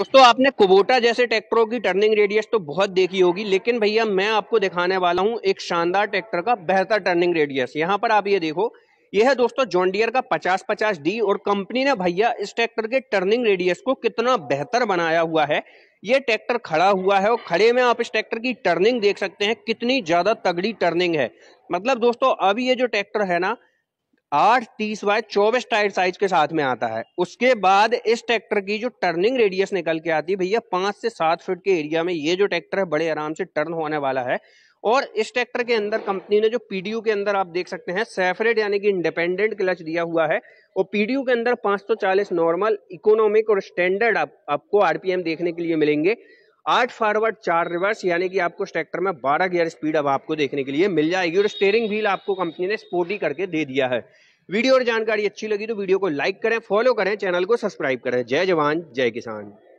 दोस्तों आपने कुबोटा जैसे ट्रैक्टरों की टर्निंग रेडियस तो बहुत देखी होगी लेकिन भैया मैं आपको दिखाने वाला हूं एक शानदार ट्रैक्टर का बेहतर टर्निंग रेडियस यहां पर आप ये देखो यह है दोस्तों जॉन्डियर का 50 पचास डी और कंपनी ने भैया इस ट्रैक्टर के टर्निंग रेडियस को कितना बेहतर बनाया हुआ है ये ट्रैक्टर खड़ा हुआ है और खड़े में आप इस ट्रैक्टर की टर्निंग देख सकते हैं कितनी ज्यादा तगड़ी टर्निंग है मतलब दोस्तों अभी ये जो ट्रैक्टर है ना आठ तीस बाय चौबीस टायर साइज के साथ में आता है उसके बाद इस ट्रैक्टर की जो टर्निंग रेडियस निकल के आती है भैया पांच से सात फीट के एरिया में ये जो ट्रैक्टर है बड़े आराम से टर्न होने वाला है और इस ट्रैक्टर के अंदर कंपनी ने जो पीडीयू के अंदर आप देख सकते हैं सेफरेट यानी कि इंडिपेंडेंट क्लच दिया हुआ है और पीडीयू के अंदर 540 नॉर्मल इकोनॉमिक और स्टैंडर्ड आप, आपको आरपीएम देखने के लिए मिलेंगे आठ फॉरवर्ड चार रिवर्स यानी कि आपको इस ट्रैक्टर में बारह गियर स्पीड अब आपको देखने के लिए मिल जाएगी और स्टेयरिंग व्हील आपको कंपनी ने स्पोर्टी करके दे दिया है वीडियो और जानकारी अच्छी लगी तो वीडियो को लाइक करें फॉलो करें चैनल को सब्सक्राइब करें जय जवान जय किसान